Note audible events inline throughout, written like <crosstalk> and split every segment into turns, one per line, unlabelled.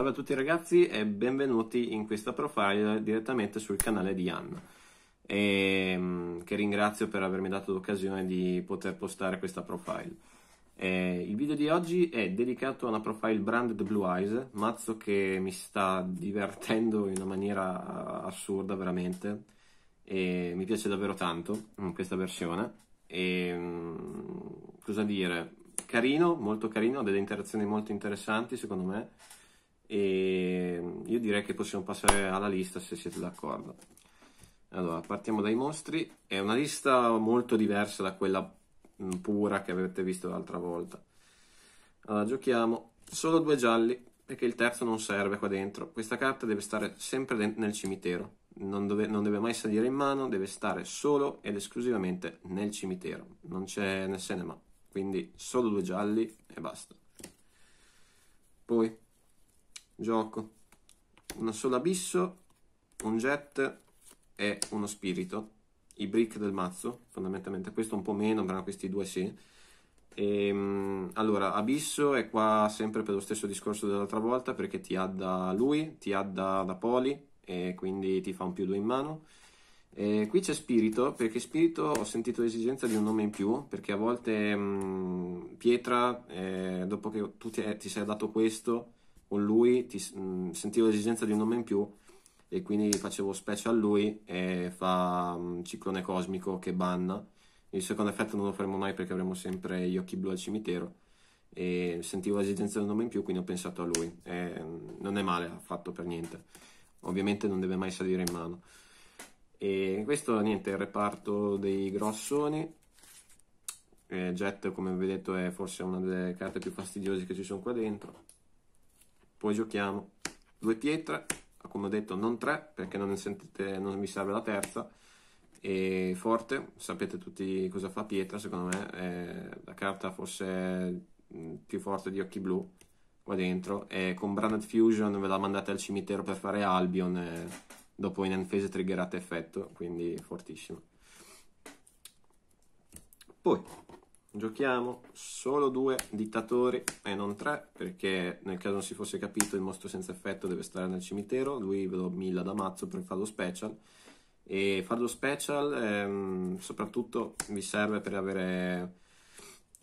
Salve a tutti ragazzi e benvenuti in questa profile direttamente sul canale di Anna e, ehm, che ringrazio per avermi dato l'occasione di poter postare questa profile. E, eh, il video di oggi è dedicato a una profile branded Blue Eyes, mazzo che mi sta divertendo in una maniera assurda veramente e mi piace davvero tanto mm, questa versione e ehm, cosa dire, carino, molto carino, ha delle interazioni molto interessanti secondo me e io direi che possiamo passare alla lista se siete d'accordo. Allora, partiamo dai mostri. È una lista molto diversa da quella mm, pura che avete visto l'altra volta. Allora, giochiamo solo due gialli, perché il terzo non serve qua dentro. Questa carta deve stare sempre nel cimitero. Non, dove, non deve mai salire in mano, deve stare solo ed esclusivamente nel cimitero. Non c'è nel cinema. Quindi solo due gialli e basta. Poi gioco una sola abisso un jet e uno spirito i brick del mazzo fondamentalmente questo un po' meno ma questi due sì e, ehm, allora abisso è qua sempre per lo stesso discorso dell'altra volta perché ti ha da lui ti ha da, da poli e quindi ti fa un più due in mano e qui c'è spirito perché spirito ho sentito l'esigenza di un nome in più perché a volte mh, mm, pietra eh, dopo che tu ti, ti sei dato questo con lui ti, mh, mm, sentivo l'esigenza di un nome in più e quindi facevo specie a lui e fa mh, mm, ciclone cosmico che banna. Il secondo effetto non lo faremo mai perché avremo sempre gli occhi blu al cimitero e sentivo l'esigenza di un nome in più quindi ho pensato a lui. E, mh, mm, non è male affatto per niente. Ovviamente non deve mai salire in mano. E questo niente, è il reparto dei grossoni. Eh, Jet, come vedete, è forse una delle carte più fastidiose che ci sono qua dentro poi giochiamo due pietre come ho detto non tre perché non, sentite, non mi serve la terza e forte sapete tutti cosa fa pietra secondo me è la carta forse mm, più forte di occhi blu qua dentro e con Branded Fusion ve la mandate al cimitero per fare Albion e dopo in end triggerate effetto quindi fortissimo poi giochiamo solo due dittatori e non tre, perché nel caso non si fosse capito il mostro senza effetto deve stare nel cimitero, lui ve lo milla da mazzo per farlo special e farlo special ehm, soprattutto vi serve per avere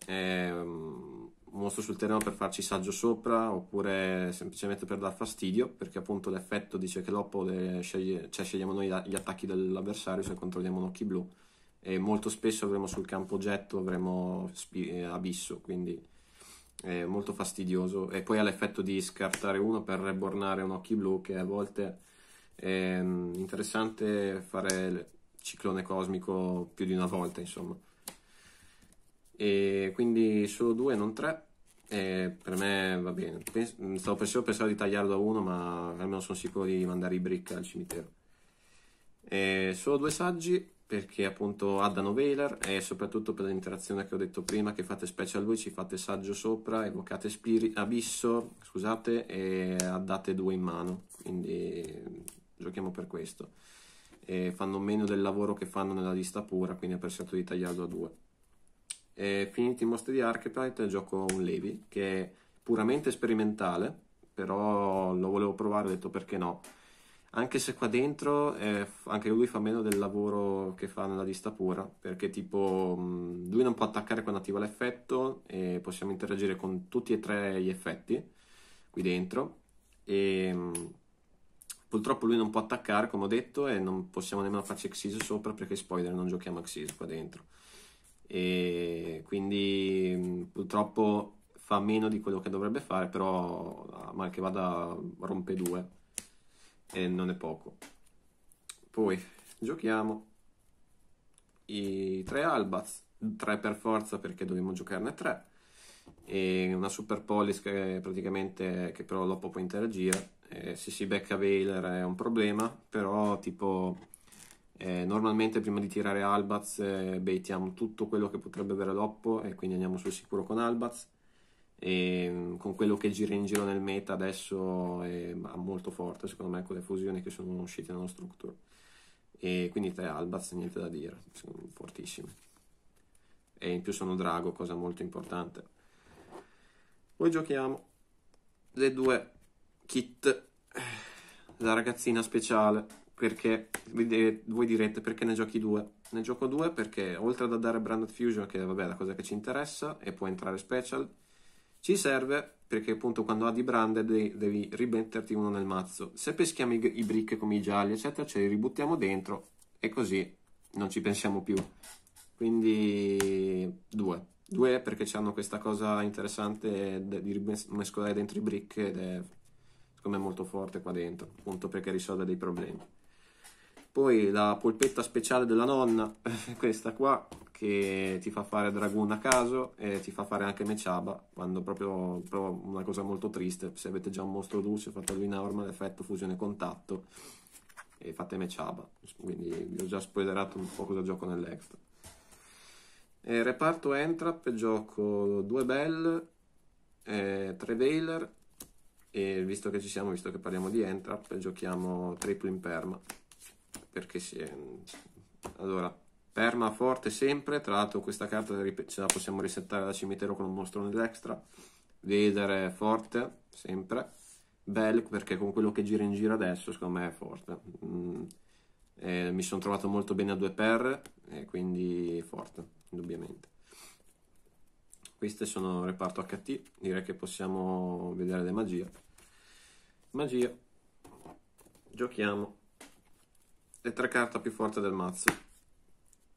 ehm, un mostro sul terreno per farci saggio sopra oppure semplicemente per dar fastidio perché appunto l'effetto dice che dopo le, sceglie, cioè, scegliamo noi gli attacchi dell'avversario se controlliamo un occhi blu e molto spesso avremo sul campo getto, avremo spi- eh, abisso, quindi è molto fastidioso. E poi ha l'effetto di scartare uno per rebornare un occhi blu, che a volte è mm, interessante fare il ciclone cosmico più di una volta, insomma. E quindi solo due, non tre. E per me va bene. Mm, stavo pensando, pensavo di tagliarlo da uno, ma almeno sono sicuro di mandare i brick al cimitero. E solo due saggi perché appunto addano Veiler e soprattutto per l'interazione che ho detto prima che fate specie a lui, ci fate saggio sopra, evocate spiri- abisso, scusate, e addate due in mano, quindi giochiamo per questo. E fanno meno del lavoro che fanno nella lista pura, quindi ho pensato di tagliarlo a due. E finiti i mostri di Archetype gioco un Levi che è puramente sperimentale, però lo volevo provare, ho detto perché no anche se qua dentro eh, anche lui fa meno del lavoro che fa nella lista pura perché tipo mm, lui non può attaccare quando attiva l'effetto e possiamo interagire con tutti e tre gli effetti qui dentro e mm, purtroppo lui non può attaccare come ho detto e non possiamo nemmeno farci Xyz sopra perché spoiler non giochiamo Xyz qua dentro e quindi mm, purtroppo fa meno di quello che dovrebbe fare però mal che vada rompe due e non è poco. Poi giochiamo i tre Albats, tre per forza perché dobbiamo giocarne tre, e una Super Polis che praticamente che però dopo può interagire. Eh, se si becca Veiler è un problema, però tipo eh, normalmente prima di tirare Albats eh, baitiamo tutto quello che potrebbe avere Loppo e quindi andiamo sul sicuro con Albats e ehm, con quello che gira in giro nel meta adesso è molto forte secondo me con le fusioni che sono uscite nello structure e quindi tre Albaz niente da dire sono fortissime e in più sono Drago cosa molto importante poi giochiamo le due kit la ragazzina speciale perché voi direte perché ne giochi due ne gioco due perché oltre ad andare Branded Fusion che vabbè è la cosa che ci interessa e può entrare special ci serve perché appunto quando ha di brand devi rimetterti uno nel mazzo. Se peschiamo i, i brick come i gialli, eccetera, ce li ributtiamo dentro e così non ci pensiamo più. Quindi due. Due perché hanno questa cosa interessante di mescolare dentro i brick ed è secondo me molto forte qua dentro, appunto perché risolve dei problemi. Poi la polpetta speciale della nonna, <laughs> questa qua, che ti fa fare Dragoon a caso e ti fa fare anche Mechaba quando proprio, proprio una cosa molto triste se avete già un mostro luce fate lui normal effetto fusione contatto e fate Mechaba quindi vi ho già spoilerato un po' cosa gioco nell'extra e reparto Entrap gioco due Bell eh, tre Veiler e visto che ci siamo visto che parliamo di Entrap giochiamo Triple Imperma perché si è... allora Ferma forte sempre, tra l'altro questa carta ce la possiamo risettare da cimitero con un mostrone d'extra. Vedere forte, sempre. Bell, perché con quello che gira in giro adesso, secondo me è forte. Mm. Eh, mi sono trovato molto bene a due per, eh, quindi forte, indubbiamente. Queste sono il reparto HT, direi che possiamo vedere le magie. Magia, giochiamo. Le tre carte più forti del mazzo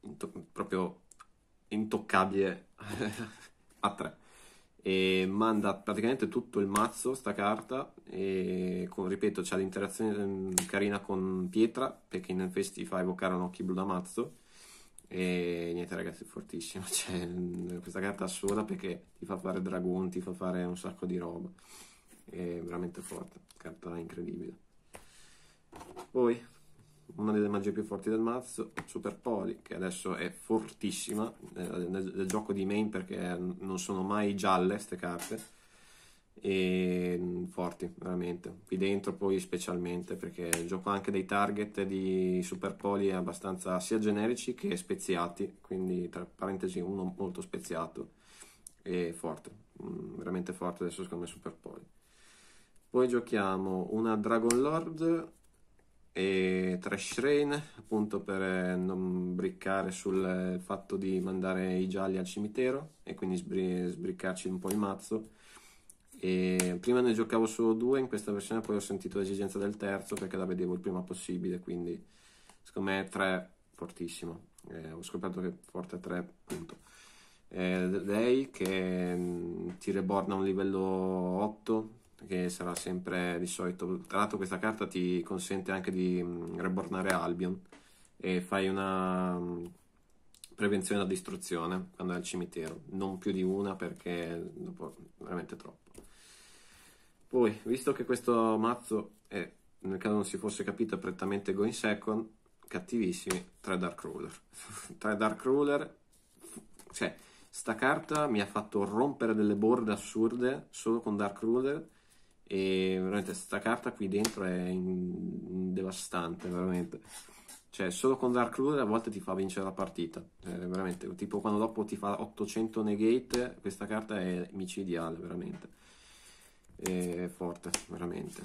into- proprio intoccabile <laughs> a 3 e manda praticamente tutto il mazzo sta carta e con, ripeto c'è l'interazione mm, carina con pietra perché in Enfest ti fa evocare un occhi blu da mazzo e niente ragazzi è fortissimo <laughs> cioè, mm, questa carta assurda perché ti fa fare dragon ti fa fare un sacco di roba è veramente forte carta incredibile poi una delle magie più forti del mazzo, Super Poli, che adesso è fortissima nel, eh, nel, nel gioco di main perché non sono mai gialle queste carte, e mm, forti veramente, qui dentro poi specialmente perché il gioco anche dei target di Super Poli è abbastanza sia generici che speziati, quindi tra parentesi uno molto speziato e forte, mm, veramente forte adesso secondo me Super Poli. Poi giochiamo una Dragon Lord e Trash Rain, appunto per eh, non briccare sul fatto di mandare i gialli al cimitero e quindi sbri- sbriccarci un po' il mazzo. E prima ne giocavo solo due in questa versione, poi ho sentito l'esigenza del terzo perché la vedevo il prima possibile, quindi secondo me è 3 fortissimo. Eh, ho scoperto che forte 3, appunto. Eh, lei che mh, mm, ti reborda a un livello 8 che sarà sempre di solito. Tra l'altro questa carta ti consente anche di mm, rebornare Albion e fai una mm, prevenzione da distruzione quando è al cimitero, non più di una perché dopo veramente troppo. Poi, visto che questo mazzo è, nel caso non si fosse capito, prettamente going second, cattivissimi, tre Dark Ruler. <laughs> tre Dark Ruler, cioè, sta carta mi ha fatto rompere delle borde assurde solo con Dark Ruler e veramente questa carta qui dentro è in... devastante, veramente. Cioè, solo con Dark Lure a volte ti fa vincere la partita. Cioè, veramente, tipo quando dopo ti fa 800 negate, questa carta è micidiale, veramente. È forte, veramente.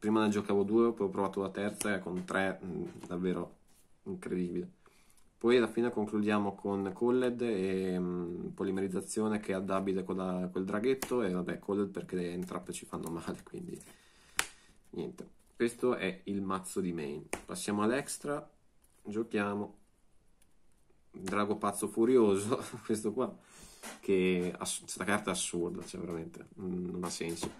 Prima ne giocavo due, poi ho provato la terza con tre, mm, davvero incredibile. Poi alla fine concludiamo con Colled e mh, mm, polimerizzazione che è addabile con quel draghetto e vabbè Colled perché le entrappe ci fanno male <laughs> quindi niente. Questo è il mazzo di main. Passiamo all'extra, giochiamo. Drago pazzo furioso, <laughs> questo qua, che è questa carta è assurda, cioè veramente mm, non ha senso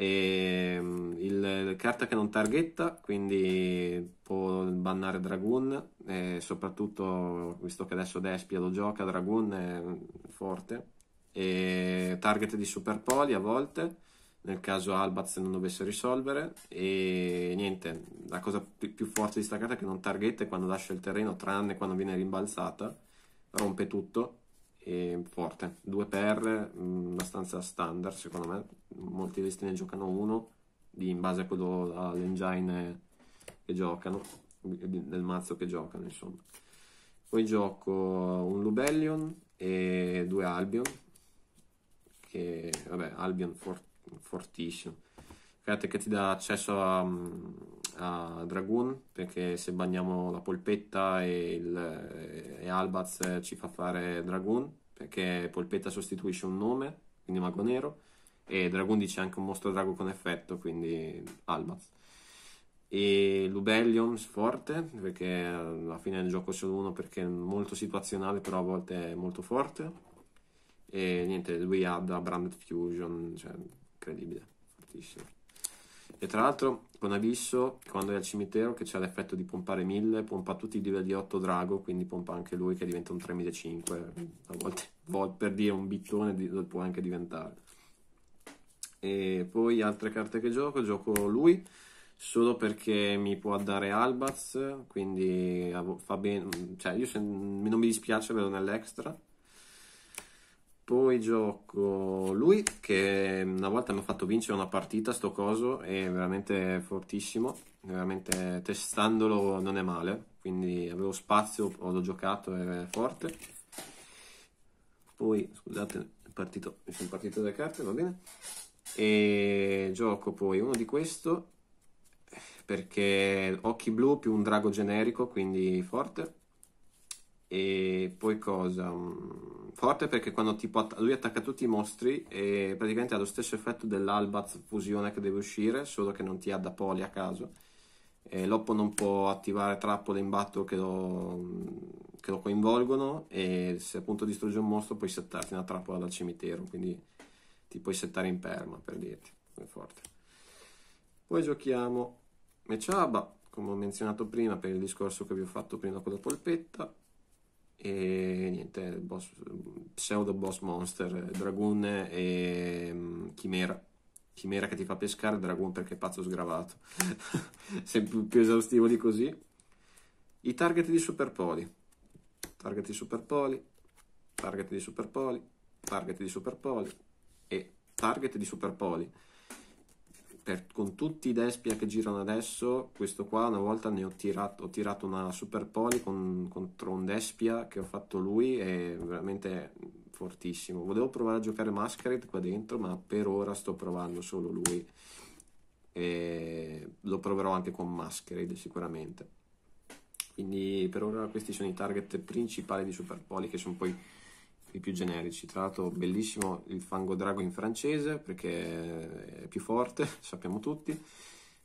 e ehm, il, carta che non targhetta quindi può bannare Dragoon e soprattutto visto che adesso Despia lo gioca Dragoon è forte e target di super poli a volte nel caso Albaz non dovesse risolvere e niente la cosa più forte di sta carta è che non targhetta è quando lascia il terreno tranne quando viene rimbalzata rompe tutto e forte. Due per, mm, abbastanza standard secondo me. Molti listi ne giocano uno in base a quello all'engine che giocano, del mazzo che giocano insomma. Poi gioco un Lubellion e due Albion, che vabbè Albion for, fortissimo. Create che ti dà accesso a, mm, a Dragoon perché se bagniamo la polpetta e il, Albaz eh, ci fa fare Dragoon perché Polpetta sostituisce un nome, quindi Mago Nero, e Dragoon dice anche un mostro drago con effetto, quindi Albaz. E Lubellium forte perché alla fine del gioco solo uno perché è molto situazionale però a volte è molto forte e niente lui ha da Branded Fusion cioè incredibile fortissimo e tra l'altro con Abisso, quando è al cimitero, che c'ha l'effetto di pompare 1000, pompa tutti i livelli 8 drago, quindi pompa anche lui che diventa un 3500, a volte per dire un bittone lo può anche diventare. E poi altre carte che gioco, gioco lui solo perché mi può dare Albaz, quindi fa bene, cioè io se, non mi dispiace averlo nell'extra poi gioco lui che una volta mi ha fatto vincere una partita, sto coso, è veramente fortissimo, veramente testandolo non è male, quindi avevo spazio, l'ho giocato, è forte. Poi, scusate, partito, mi sono partito dalle carte, va bene. E gioco poi uno di questo perché occhi blu più un drago generico, quindi forte e poi cosa? Mm, forte perché quando tipo att- lui attacca tutti i mostri e praticamente ha lo stesso effetto dell'albaz fusione che deve uscire, solo che non ti ha da poli a caso. E Loppo non può attivare trappole in battle che lo, mm, che lo coinvolgono e se appunto distrugge un mostro puoi settarti una trappola dal cimitero, quindi ti puoi settare in perma per dirti, è forte. Poi giochiamo Mechaba, come ho menzionato prima per il discorso che vi ho fatto prima con la polpetta e niente, boss, pseudo boss monster, dragoon e mm, chimera. Chimera che ti fa pescare, dragoon perché è pazzo sgravato. <laughs> Sempre più, più esaustivo di così. I target di superpoli. Target di superpoli, target di superpoli, target di superpoli e target di superpoli per, con tutti i Despia che girano adesso, questo qua una volta ne ho tirato, ho tirato una Super Poli con, contro un Despia che ho fatto lui e veramente fortissimo. Volevo provare a giocare Masquerade qua dentro, ma per ora sto provando solo lui. E lo proverò anche con Masquerade sicuramente. Quindi per ora questi sono i target principali di Super Poli che sono poi i più generici. Tra l'altro, bellissimo il fango drago in francese perché è più forte, <laughs> sappiamo tutti.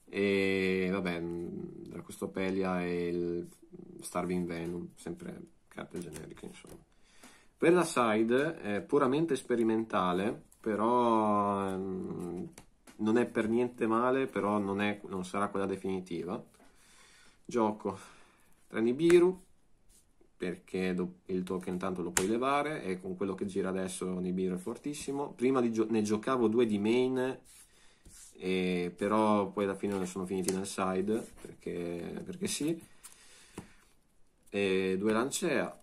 E vabbè, Dracostopelia mm, e il Starving Venom, sempre carte generiche, insomma. Per la side è puramente sperimentale, però mm, non è per niente male, però non, è, non sarà quella definitiva. Gioco Tranibiru, perché il token tanto lo puoi levare e con quello che gira adesso Nibiru è fortissimo. Prima gio- ne giocavo due di main, e, però poi alla fine sono finiti nel side perché, perché sì. E due lancea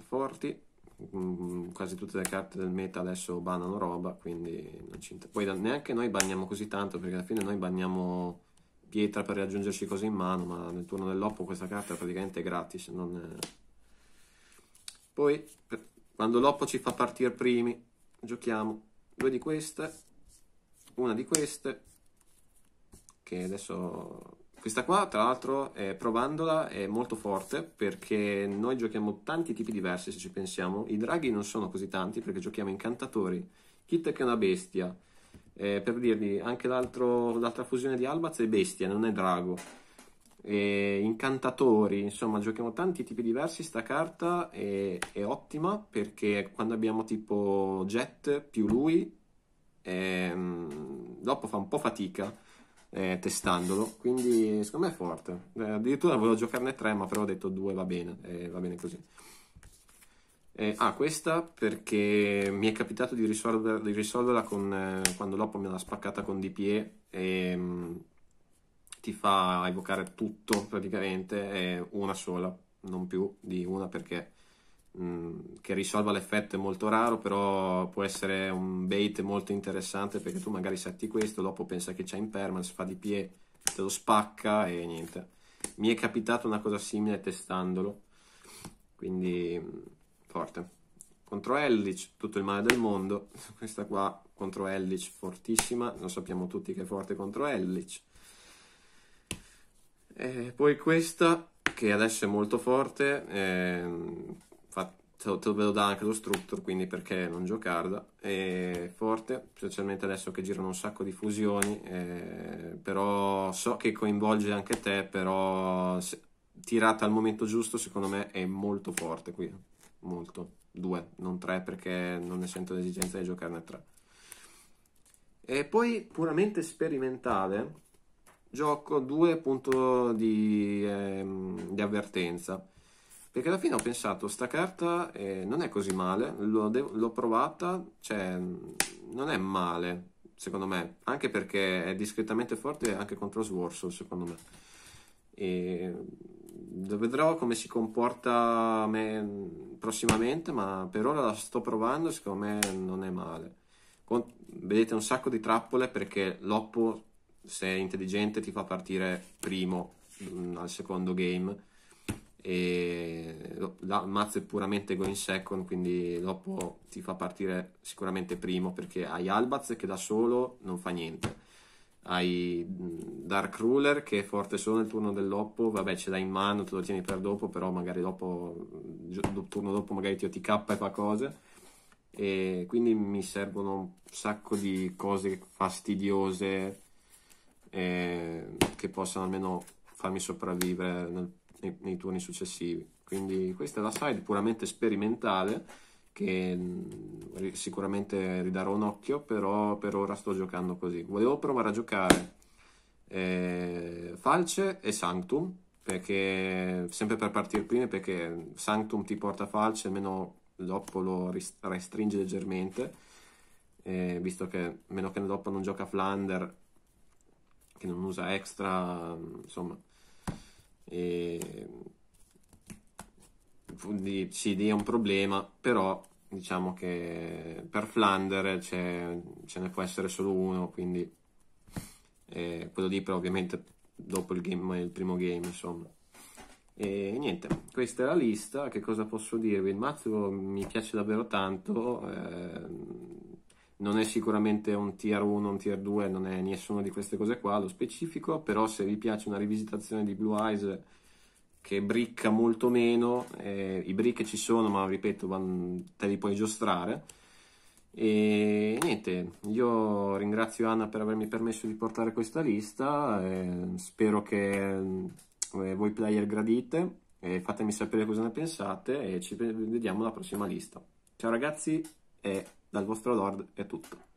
forti, mm, quasi tutte le carte del meta adesso banano roba, quindi non ci inter- Poi neanche noi banniamo così tanto perché alla fine noi banniamo pietra per raggiungerci cose in mano, ma nel turno dell'oppo questa carta è praticamente gratis, non è poi quando l'oppo ci fa partire primi, giochiamo due di queste, una di queste, che adesso... Questa qua, tra l'altro, eh, provandola è molto forte perché noi giochiamo tanti tipi diversi, se ci pensiamo. I draghi non sono così tanti perché giochiamo incantatori, Kit che è una bestia. Eh, per dirvi, anche l'altra fusione di Albaz è bestia, non è drago e incantatori, insomma giochiamo tanti tipi diversi, sta carta è, è ottima perché quando abbiamo tipo Jet più lui, è, ehm, dopo fa un po' fatica eh, testandolo, quindi secondo me è forte. Eh, addirittura volevo giocarne tre ma però ho detto due va bene, eh, va bene così. Eh, ah, questa perché mi è capitato di risolverla, di risolverla con, eh, quando dopo me l'ha spaccata con DPE e ehm, ti fa evocare tutto praticamente, è una sola, non più di una perché mm, che risolva l'effetto è molto raro, però può essere un bait molto interessante perché tu magari setti questo, dopo pensa che c'è impermanence, fa di pie, te lo spacca e niente. Mi è capitato una cosa simile testandolo, quindi mm, forte. Contro Ellich, tutto il male del mondo, <laughs> questa qua contro Ellich fortissima, lo sappiamo tutti che è forte contro Ellich e eh, poi questa, che adesso è molto forte, eh, te, te lo dà anche lo structure, quindi perché non giocarla. È forte, specialmente adesso che girano un sacco di fusioni, eh, però so che coinvolge anche te, però se, tirata al momento giusto secondo me è molto forte qui, molto. Due, non tre perché non ne sento l'esigenza di giocarne tre. E poi puramente sperimentale, gioco, due punti di, ehm, di avvertenza. Perché alla fine ho pensato, sta carta eh, non è così male, l'ho provata, cioè non è male, secondo me, anche perché è discretamente forte anche contro Swarso, secondo me. E vedrò come si comporta prossimamente, ma per ora la sto provando, secondo me non è male. Con vedete un sacco di trappole perché l'Oppo se è intelligente ti fa partire primo mh, mm, al secondo game e il mazzo è puramente going second quindi dopo ti fa partire sicuramente primo perché hai Albaz che da solo non fa niente hai mm, Dark Ruler che è forte solo nel turno dell'oppo vabbè ce l'hai in mano, te lo tieni per dopo però magari dopo mm, il turno dopo magari ti OTK e fa cose e quindi mi servono un sacco di cose fastidiose eh, che possano almeno farmi sopravvivere nel, nei, nei, turni successivi. Quindi questa è la side puramente sperimentale che mm, sicuramente ridarò un occhio, però per ora sto giocando così. Volevo provare a giocare eh, Falce e Sanctum, perché sempre per partire prima, perché Sanctum ti porta Falce, almeno dopo lo restringe leggermente, eh, visto che meno che Loppo non gioca Flander che non usa extra, insomma, e, CD è un problema, però diciamo che per Flandre ce ne può essere solo uno, quindi eh, quello lì però ovviamente dopo il, game, il primo game, insomma. E niente, questa è la lista, che cosa posso dirvi? Il mazzo mi piace davvero tanto, eh, non è sicuramente un tier 1, un tier 2, non è nessuna di queste cose qua, lo specifico, però se vi piace una rivisitazione di Blue Eyes che bricca molto meno, eh, i brick ci sono, ma ripeto, van, te li puoi giostrare. E niente, io ringrazio Anna per avermi permesso di portare questa lista, eh, spero che eh, voi player gradite, fatemi sapere cosa ne pensate e ci eh, vediamo alla prossima lista. Ciao ragazzi e dal vostro lord è tutto.